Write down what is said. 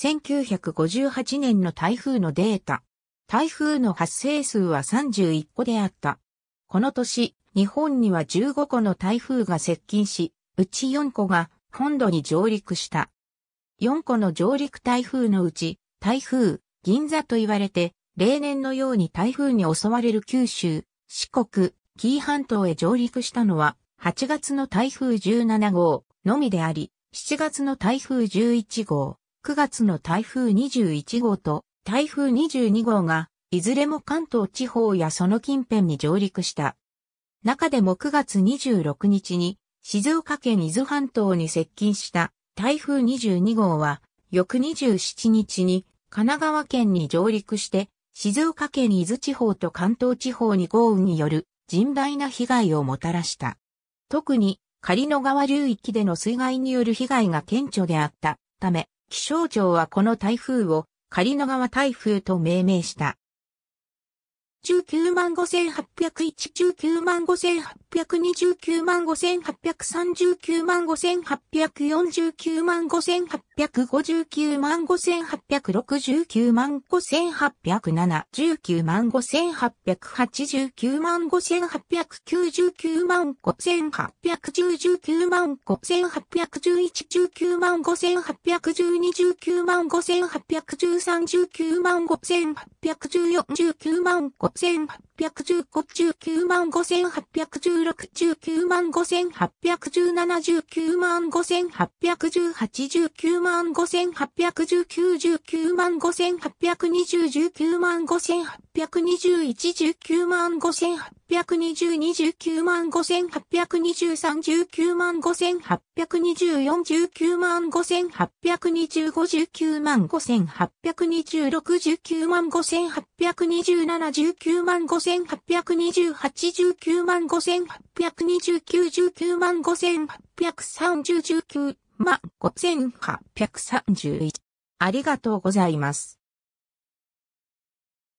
1958年の台風のデータ。台風の発生数は31個であった。この年、日本には15個の台風が接近し、うち4個が本土に上陸した。4個の上陸台風のうち、台風、銀座と言われて、例年のように台風に襲われる九州、四国、紀伊半島へ上陸したのは、8月の台風17号のみであり、7月の台風11号、9月の台風21号と台風22号が、いずれも関東地方やその近辺に上陸した。中でも9月26日に静岡県伊豆半島に接近した台風22号は翌27日に神奈川県に上陸して静岡県伊豆地方と関東地方に豪雨による甚大な被害をもたらした。特に狩野川流域での水害による被害が顕著であったため気象庁はこの台風を狩野川台風と命名した。19万5801、19万5829万5839万5849万5 8 5 5859万5869万5807、19万5889万5899万5819万5811、19万5812、19万5813、19万5814、19万5815、19万5816、19万5817、19万5818、19万万5819、19万5820、十九万5821、十九万5820、十九万5823、十九万5824、十九万5825、十九万5826、十九万5827、十九万5828、十九万5829、十九万5 8 3三十9ま、5831。ありがとうございます。